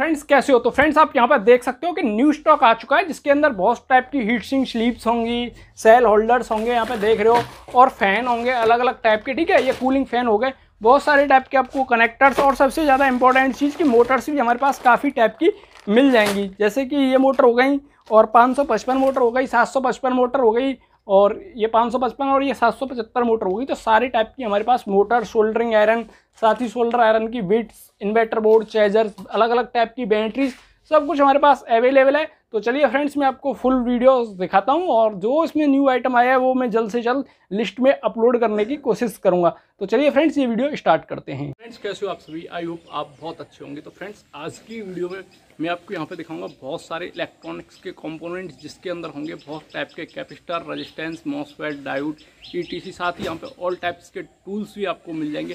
friends कैसे हो तो फ्रेंड्स आप यहाँ पर देख सकते हो कि न्यू स्टॉक आ चुका है जिसके अंदर बहुत टाइप की हीट सिंग स्लीप्स होंगी सेल होल्डर्स होंगे यहाँ पे देख रहे हो और फैन होंगे अलग अलग टाइप के ठीक है ये कूलिंग फैन हो गए बहुत सारे टाइप के आपको कनेक्टर्स और सबसे ज़्यादा इंपॉर्टेंट चीज़ की मोटर्स भी हमारे पास काफ़ी टाइप की मिल जाएंगी जैसे कि ये मोटर हो गई और 555 मोटर हो गई 755 मोटर हो गई और ये 555 और ये 775 मोटर होगी तो सारे टाइप की हमारे पास मोटर सोल्डरिंग आयरन साथ ही सोल्डर आयरन की विट्स इन्वर्टर बोर्ड चार्जर अलग अलग टाइप की बैटरीज सब कुछ हमारे पास अवेलेबल है तो चलिए फ्रेंड्स मैं आपको फुल वीडियो दिखाता हूँ और जो इसमें न्यू आइटम आया है वो मैं जल्द से जल्द लिस्ट में अपलोड करने की कोशिश करूँगा तो चलिए फ्रेंड्स ये वीडियो स्टार्ट करते हैं फ्रेंड्स कैसे हो आप सभी आई होप आप बहुत अच्छे होंगे तो फ्रेंड्स आज की वीडियो में मैं आपको यहाँ पे दिखाऊंगा बहुत सारे इलेक्ट्रॉनिक्स के कॉम्पोनेंट्स जिसके अंदर होंगे बहुत टाइप के capacitor resistance MOSFET T C साथ ही यहाँ पर ऑल टाइप्स के टूल्स भी आपको मिल जाएंगे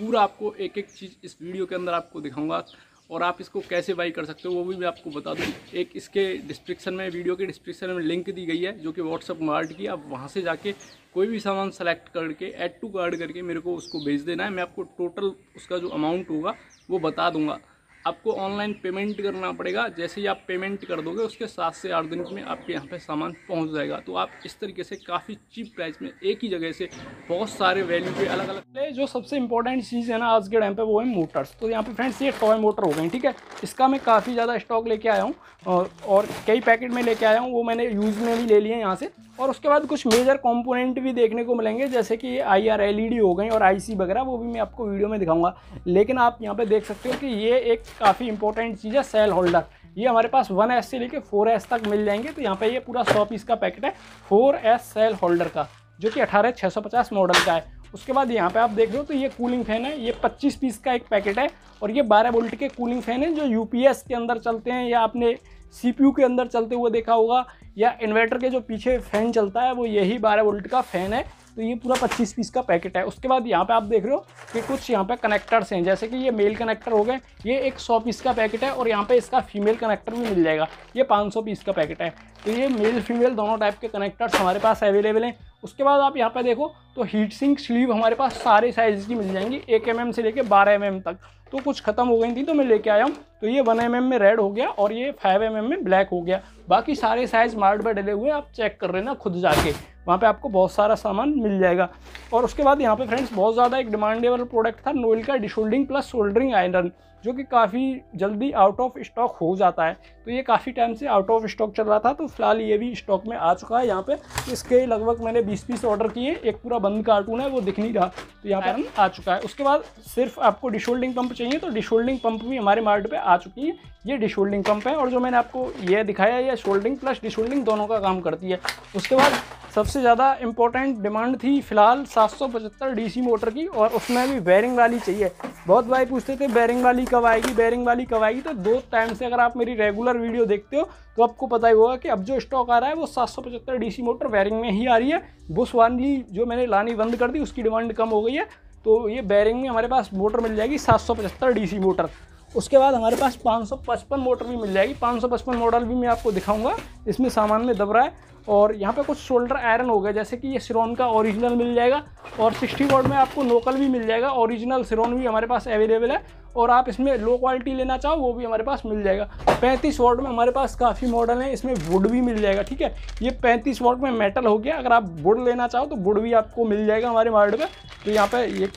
पूरा आपको एक एक चीज़ इस वीडियो के अंदर आपको दिखाऊंगा और आप इसको कैसे बाई कर सकते हो वो भी मैं आपको बता दूँ एक इसके डिस्क्रिप्शन में वीडियो के डिस्क्रिप्शन में लिंक दी गई है जो कि व्हाट्सअप मार्ट की आप वहाँ से जाके कोई भी सामान सेलेक्ट करके ऐड टू कार्ड करके मेरे को उसको भेज देना है मैं आपको टोटल उसका जो अमाउंट होगा वो बता दूँगा आपको ऑनलाइन पेमेंट करना पड़ेगा जैसे ही आप पेमेंट कर दोगे उसके सात से आठ दिन में आपके यहाँ पे सामान पहुँच जाएगा तो आप इस तरीके से काफ़ी चीप प्राइस में एक ही जगह से बहुत सारे वैल्यू के अलग अलग जो सबसे इंपॉर्टेंट चीज़ है ना आज के टाइम पर वो है मोटर्स तो यहाँ पर फ्रेंड्स ये टॉय मोटर हो गई ठीक है इसका मैं काफ़ी ज़्यादा स्टॉक लेके आया हूँ और, कई पैकेट में लेके आया हूँ वो मैंने यूज़ में भी ले लिए यहाँ से और उसके बाद कुछ मेजर कॉम्पोनेंट भी देखने को मिलेंगे जैसे कि I R L E D हो गई और आई सी वगैरह वो भी मैं आपको वीडियो में दिखाऊंगा लेकिन आप यहाँ पर देख सकते हो कि ये एक काफ़ी इंपॉर्टेंट चीज़ है सेल होल्डर ये हमारे पास वन एस से लेके फोर एस तक मिल जाएंगे तो यहाँ पे ये पूरा सौ पीस का पैकेट है फोर एस सेल होल्डर का जो कि अठारह छः सौ पचास मॉडल का है उसके बाद यहाँ पे आप देख रहे हो तो ये कूलिंग फैन है ये 25 पीस का एक पैकेट है और ये 12 वोल्ट के कूलिंग फैन है जो यू के अंदर चलते हैं या आपने सीपीयू के अंदर चलते हुए देखा होगा या इन्वर्टर के जो पीछे फैन चलता है वो यही बारह वोल्ट का फैन है तो ये पूरा 25 पीस का पैकेट है उसके बाद यहाँ पे आप देख रहे हो कि कुछ यहाँ पे कनेक्टर्स हैं जैसे कि ये मेल कनेक्टर हो गए ये एक 100 पीस का पैकेट है और यहाँ पे इसका फीमेल कनेक्टर भी मिल जाएगा ये 500 पीस का पैकेट है तो ये मेल फीमेल दोनों टाइप के कनेक्टर्स हमारे पास अवेलेबल हैं उसके बाद आप यहाँ पर देखो तो हीट सिंक स्लीव हमारे पास सारे साइज़ की मिल जाएंगी एक एम mm से लेके बारह एम mm तक तो कुछ ख़त्म हो गई थी तो मैं लेके आया हूँ तो ये वन एम mm में रेड हो गया और ये फाइव एम mm में ब्लैक हो गया बाकी सारे साइज़ मार्ट पर डले हुए आप चेक कर लेना खुद जाके वहाँ पे आपको बहुत सारा सामान मिल जाएगा और उसके बाद यहाँ पे फ्रेंड्स बहुत ज़्यादा एक डिमांडेबल प्रोडक्ट था नोइल का डिशोल्डिंग प्लस शोल्डरिंग आयरन जो कि काफ़ी जल्दी आउट ऑफ स्टॉक हो जाता है तो ये काफ़ी टाइम से आउट ऑफ स्टॉक चल रहा था तो फिलहाल ये भी स्टॉक में आ चुका है यहाँ पे इसके लगभग मैंने 20 पीस ऑर्डर किए एक पूरा बंद कार्टून है वो दिख नहीं रहा तो यहाँ पर हम आ चुका है उसके बाद सिर्फ आपको डिशोल्डिंग पंप चाहिए तो डिशोल्डिंग पंप भी हमारे मार्केट पर आ चुकी है ये डिशोल्डिंग पंप है और जो मैंने आपको ये दिखाया ये शोल्डिंग प्लस डिशोल्डिंग दोनों का काम करती है उसके बाद सबसे ज़्यादा इम्पोर्टेंट डिमांड थी फ़िलहाल 775 डीसी मोटर की और उसमें भी बैरिंग वाली चाहिए बहुत भाई पूछते थे बैरिंग वाली कब आएगी बैरिंग वाली कब आएगी तो दो टाइम से अगर आप मेरी रेगुलर वीडियो देखते हो तो आपको पता ही होगा कि अब जो स्टॉक आ रहा है वो 775 डीसी मोटर बैरिंग में ही आ रही है बुश वाली जो मैंने लानी बंद कर दी उसकी डिमांड कम हो गई है तो ये बैरिंग में हमारे पास मोटर मिल जाएगी सात डीसी मोटर उसके बाद हमारे पास 555 मोटर भी मिल जाएगी 555 मॉडल भी मैं आपको दिखाऊंगा इसमें सामान में दब रहा है और यहाँ पे कुछ शोल्डर आयरन हो गया जैसे कि ये सिरोन का ओरिजिनल मिल जाएगा और 60 वोट में आपको नोकल भी मिल जाएगा ओरिजिनल सिरोन भी हमारे पास अवेलेबल है और आप इसमें लो क्वालिटी लेना चाहो वो भी हमारे पास मिल जाएगा पैंतीस वोट में हमारे पास काफ़ी मॉडल हैं इसमें वुड भी मिल जाएगा ठीक है ये पैंतीस वोट में मेटल हो गया अगर आप वुड लेना चाहो तो वुड भी आपको मिल जाएगा हमारे मार्ड में तो यहाँ पर ये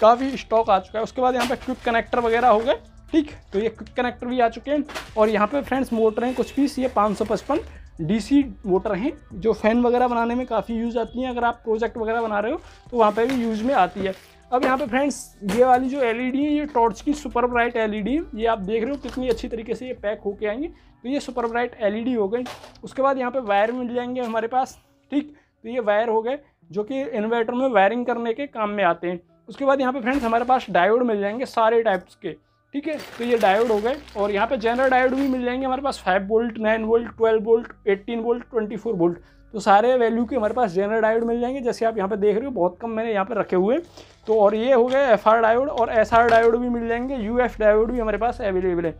काफ़ी स्टॉक आ चुका है उसके बाद यहाँ पर क्विक कनेक्टर वगैरह हो गए ठीक तो ये क्विक कनेक्टर भी आ चुके हैं और यहाँ पे फ्रेंड्स मोटर हैं कुछ पीस ये पाँच सौ पचपन डीसी मोटर हैं जो फ़ैन वगैरह बनाने में काफ़ी यूज़ आती हैं अगर आप प्रोजेक्ट वगैरह बना रहे हो तो वहाँ पे भी यूज़ में आती है अब यहाँ पे फ्रेंड्स ये वाली जो एलईडी है ये टॉर्च की सुपर ब्राइट एलईडी ये आप देख रहे हो कितनी अच्छी तरीके से ये पैक होके आएंगे तो ये सुपर ब्राइट एलईडी हो गई उसके बाद यहाँ पे वायर मिल जाएंगे हमारे पास ठीक तो ये वायर हो गए जो कि इन्वर्टर में वायरिंग करने के काम में आते हैं उसके बाद यहाँ पे फ्रेंड्स हमारे पास डायोड मिल जाएंगे सारे टाइप्स के ठीक है तो ये डायोड हो गए और यहाँ पे जनरल डायोड भी मिल जाएंगे हमारे पास five volt nine volt twelve volt 18 volt twenty four volt तो सारे वैल्यू के हमारे पास जनरल डायोड मिल जाएंगे जैसे आप यहाँ पे देख रहे हो बहुत कम मैंने यहाँ पे रखे हुए तो और ये हो गए एफ आर डायोड और एस आर डायोड भी मिल जाएंगे यू एफ डायोड भी हमारे पास अवेलेबल है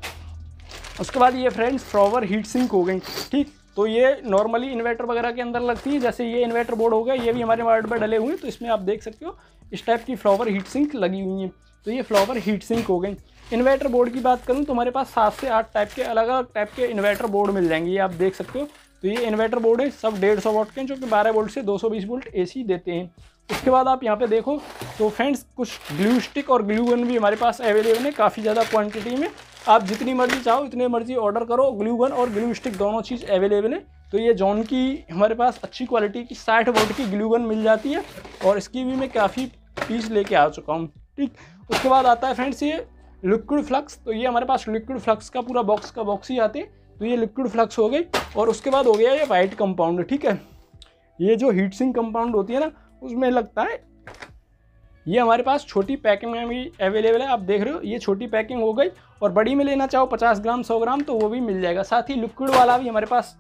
उसके बाद ये फ्रेंड्स फ्रॉवर हीट सिंक हो गई ठीक तो ये नॉर्मली इन्वर्टर वगैरह के अंदर लगती है जैसे ये इन्वर्टर बोर्ड हो गया ये भी हमारे वार्ड पर डले हुए हैं तो इसमें आप देख सकते हो इस टाइप की फ्लावर हीट सिंक लगी हुई हैं तो ये फ्लावर हीट सिंक हो गई इन्वर्टर बोर्ड की बात करूँ तो हमारे पास सात से आठ टाइप के अलग अलग टाइप के इन्वर्टर बोर्ड मिल जाएंगे ये आप देख सकते हो तो ये इन्वर्टर बोर्ड है सब डेढ़ सौ वोट के हैं जो कि बारह वोल्ट से दो सौ बीस वोल्ट ए सी देते हैं उसके बाद आप यहाँ पे देखो तो फ्रेंड्स कुछ ग्लू स्टिक और ग्लू गन भी हमारे पास अवेलेबल है काफ़ी ज़्यादा क्वांटिटी में आप जितनी मर्जी चाहो इतने मर्जी ऑर्डर करो ग्लू गन और ग्लू स्टिक दोनों चीज़ अवेलेबल है तो ये जॉन की हमारे पास अच्छी क्वालिटी की साठ वोल्ट की ग्लू गन मिल जाती है और इसकी भी मैं काफ़ी पीस लेके आ चुका हूँ ठीक उसके बाद आता है फ्रेंड्स ये लिक्विड फ्लक्स तो ये हमारे पास लिक्विड फ्लक्स का पूरा बॉक्स का बॉक्स ही आते तो ये लिक्विड फ्लक्स हो गई और उसके बाद हो गया ये वाइट कंपाउंड ठीक है ये जो हीट सिंक कंपाउंड होती है ना उसमें लगता है ये हमारे पास छोटी पैकिंग में भी अवेलेबल है आप देख रहे हो ये छोटी पैकिंग हो गई और बड़ी में लेना चाहो 50 ग्राम 100 ग्राम तो वो भी मिल जाएगा साथ ही लिक्विड वाला भी हमारे पास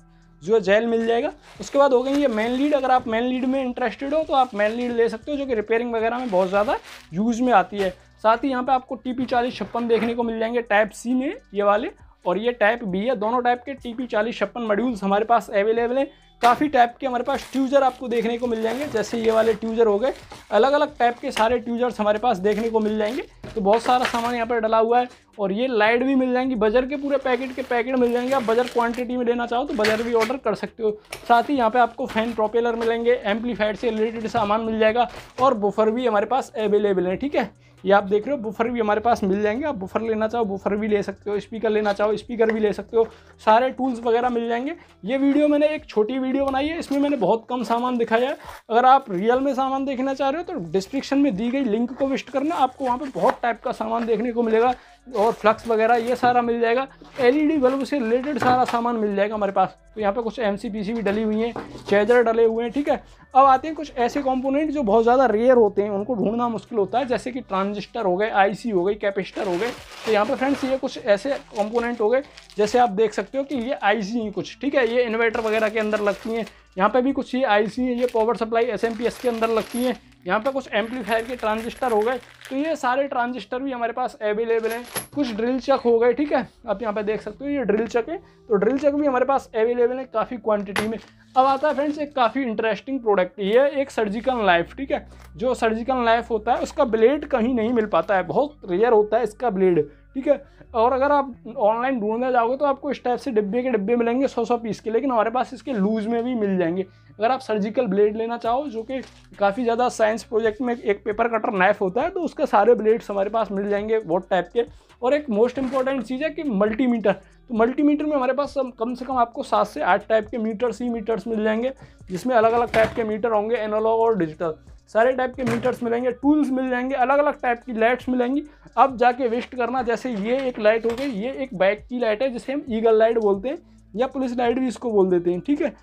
जो है जेल मिल जाएगा उसके बाद हो गई ये मेन लीड अगर आप मेन लीड में इंटरेस्टेड हो तो आप मेन लीड ले सकते हो जो कि रिपेयरिंग वगैरह में बहुत ज़्यादा यूज़ में आती है साथ ही यहाँ पे आपको टी पी चालीस छप्पन देखने को मिल जाएंगे टाइप सी में ये वाले और ये टाइप बी है दोनों टाइप के टी पी चालीस छप्पन मॉड्यूल्स हमारे पास अवेलेबल हैं काफ़ी टाइप के हमारे पास ट्यूजर आपको देखने को मिल जाएंगे जैसे ये वाले ट्यूजर हो गए अलग अलग टाइप के सारे ट्यूजर्स हमारे पास देखने को मिल जाएंगे तो बहुत सारा सामान यहाँ पर डला हुआ है और ये लाइट भी मिल जाएंगी बजर के पूरे पैकेट के पैकेट मिल जाएंगे आप बजर क्वांटिटी में लेना चाहो तो बजर भी ऑर्डर कर सकते हो साथ ही यहाँ पे आपको फैन प्रोपेलर मिलेंगे एम्पलीफाइड से रिलेटेड सामान मिल जाएगा और बुफर भी हमारे पास अवेलेबल है ठीक है ये आप देख रहे हो बुफर भी हमारे पास मिल जाएंगे आप बुफर लेना चाहो बुफर भी ले सकते हो स्पीकर लेना चाहो स्पीकर भी ले सकते हो सारे टूल्स वगैरह मिल जाएंगे ये वीडियो मैंने एक छोटी वीडियो बनाई है इसमें मैंने बहुत कम सामान दिखाया है अगर आप रियल में सामान देखना चाह रहे हो तो डिस्क्रिप्शन में दी गई लिंक को विस्ट करना आपको वहाँ पर बहुत टाइप का सामान देखने को मिलेगा और फ्लक्स वगैरह ये सारा मिल जाएगा एलईडी बल्ब से रिलेटेड सारा सामान मिल जाएगा हमारे पास तो यहाँ पे कुछ एम भी डली हुई हैं चेजर डले हुए हैं ठीक है अब आते हैं कुछ ऐसे कंपोनेंट जो बहुत ज़्यादा रेयर होते हैं उनको ढूंढना मुश्किल होता है जैसे कि ट्रांज ट्रांजिस्टर हो गए आईसी हो गई कैपेसिटर हो गए तो यहाँ पे फ्रेंड्स ये कुछ ऐसे कंपोनेंट हो गए जैसे आप देख सकते हो कि ये आईसी ही कुछ ठीक है ये इन्वर्टर वगैरह के अंदर लगती हैं यहाँ पे भी कुछ ये आईसी है ये पावर सप्लाई एसएमपीएस के अंदर लगती हैं यहाँ पर कुछ एम्पलीफायर के ट्रांजिस्टर हो गए तो ये सारे ट्रांजिस्टर भी हमारे पास अवेलेबल हैं कुछ ड्रिल चक हो गए ठीक है आप यहाँ पर देख सकते हो ये ड्रिल चक है तो ड्रिल चक भी हमारे पास अवेलेबल है काफ़ी क्वांटिटी में अब आता है फ्रेंड्स एक काफ़ी इंटरेस्टिंग प्रोडक्ट ये एक सर्जिकल नाइफ ठीक है जो सर्जिकल नाइफ होता है उसका ब्लेड कहीं नहीं मिल पाता है बहुत रेयर होता है इसका ब्लेड ठीक है और अगर आप ऑनलाइन ढूंढने जाओगे तो आपको इस टाइप से डिब्बे के डिब्बे मिलेंगे सौ सौ पीस के लेकिन हमारे पास इसके लूज़ में भी मिल जाएंगे अगर आप सर्जिकल ब्लेड लेना चाहो जो कि काफ़ी ज़्यादा साइंस प्रोजेक्ट में एक पेपर कटर नाइफ होता है तो उसके सारे ब्लेड्स हमारे पास मिल जाएंगे बहुत टाइप के और एक मोस्ट इंपॉर्टेंट चीज़ है कि मल्टीमीटर तो मल्टीमीटर में हमारे पास कम से कम आपको सात से आठ टाइप के मीटर्स ही मीटर्स मिल जाएंगे जिसमें अलग अलग टाइप के मीटर होंगे एनालॉग और डिजिटल सारे टाइप के मीटर्स मिलेंगे टूल्स मिल जाएंगे अलग अलग टाइप की लाइट्स मिलेंगी अब जाके वेस्ट करना जैसे ये एक लाइट हो गई ये एक बाइक की लाइट है जिसे हम ईगल लाइट बोलते हैं या पुलिस लाइट भी इसको बोल देते हैं ठीक है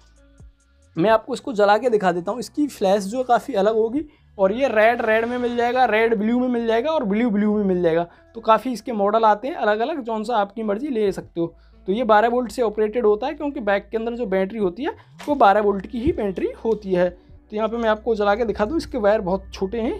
मैं आपको इसको जला के दिखा देता हूँ इसकी फ्लैश जो काफ़ी अलग होगी और ये रेड रेड में मिल जाएगा रेड ब्लू में मिल जाएगा और ब्लू ब्लू में मिल जाएगा तो काफ़ी इसके मॉडल आते हैं अलग अलग जौन सा आपकी मर्ज़ी ले सकते हो तो ये 12 वोल्ट से ऑपरेटेड होता है क्योंकि बैक के अंदर जो बैटरी होती है वो 12 वोल्ट की ही बैटरी होती है तो यहाँ पे मैं आपको जला के दिखा दूँ इसके वायर बहुत छोटे हैं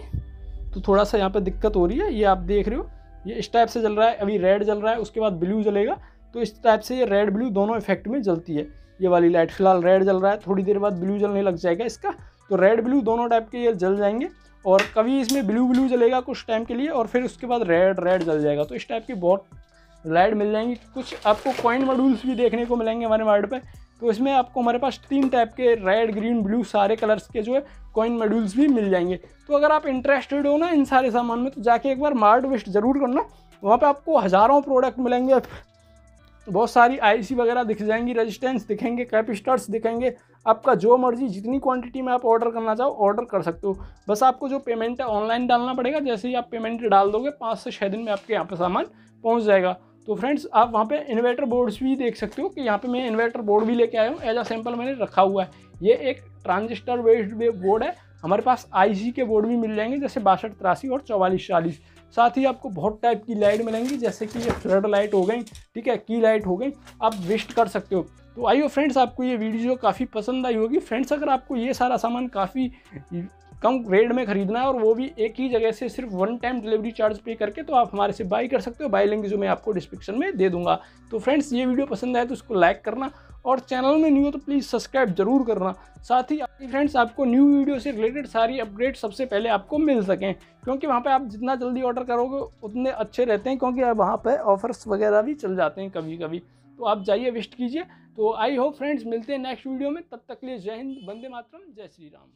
तो थोड़ा सा यहाँ पे दिक्कत हो रही है ये आप देख रहे हो ये इस टाइप से जल रहा है अभी रेड जल रहा है उसके बाद ब्लू जलेगा तो इस टाइप से ये रेड ब्लू दोनों इफेक्ट में जलती है ये वाली लाइट फिलहाल रेड जल रहा है थोड़ी देर बाद ब्लू जलने लग जाएगा इसका तो रेड ब्लू दोनों टाइप के ये जल जाएंगे और कभी इसमें ब्लू ब्लू जलेगा कुछ टाइम के लिए और फिर उसके बाद रेड रेड जल जाएगा तो इस टाइप की बहुत लाइट मिल जाएंगी कुछ आपको कॉइन मॉड्यूल्स भी देखने को मिलेंगे हमारे मार्ड पर तो इसमें आपको हमारे पास तीन टाइप के रेड ग्रीन ब्लू सारे कलर्स के जो है कॉइन मॉड्यूल्स भी मिल जाएंगे तो अगर आप इंटरेस्टेड हो ना इन सारे सामान में तो जाके एक बार मार्ट विस्ट ज़रूर करना वहाँ पे आपको हज़ारों प्रोडक्ट मिलेंगे बहुत सारी आईसी वगैरह दिख जाएंगी रेजिस्टेंस दिखेंगे कैपिस्टर्स दिखेंगे आपका जो मर्जी जितनी क्वांटिटी में आप ऑर्डर करना चाहो ऑर्डर कर सकते हो बस आपको जो पेमेंट है ऑनलाइन डालना पड़ेगा जैसे ही आप पेमेंट डाल दोगे पाँच से छः दिन में आपके यहाँ पर सामान पहुँच जाएगा तो फ्रेंड्स आप वहाँ पर इन्वर्टर बोर्ड्स भी देख सकते हो कि यहाँ पर मैं इन्वर्टर बोर्ड भी लेके आया हूँ एज अ सैम्पल मैंने रखा हुआ है ये एक ट्रांजिस्टर बेस्ड बोर्ड है हमारे पास आई के बोर्ड भी मिल जाएंगे जैसे बासठ तिरासी और चौवालीस चालीस साथ ही आपको बहुत टाइप की लाइट मिलेंगी जैसे कि ये फ्लड लाइट हो गई ठीक है की लाइट हो गई आप वेस्ट कर सकते हो तो आइयो फ्रेंड्स आपको ये वीडियो काफ़ी पसंद आई होगी फ्रेंड्स अगर आपको ये सारा सामान काफ़ी कम रेट में खरीदना है और वो भी एक ही जगह से सिर्फ वन टाइम डिलीवरी चार्ज पे करके तो आप हमारे से बाई कर सकते हो बाई लिंक जो मैं आपको डिस्क्रिप्शन में दे दूंगा तो फ्रेंड्स ये वीडियो पसंद आए तो उसको लाइक करना और चैनल में न्यू हो तो प्लीज़ सब्सक्राइब जरूर करना साथ ही फ्रेंड्स आपको न्यू वीडियो से रिलेटेड सारी अपडेट सबसे पहले आपको मिल सकें क्योंकि वहाँ पे आप जितना जल्दी ऑर्डर करोगे उतने अच्छे रहते हैं क्योंकि वहाँ पे ऑफर्स वगैरह भी चल जाते हैं कभी कभी तो आप जाइए विस्ट कीजिए तो आई होप फ्रेंड्स मिलते हैं नेक्स्ट वीडियो में तब तक लिए जय हिंद वंदे मातरम जय श्री राम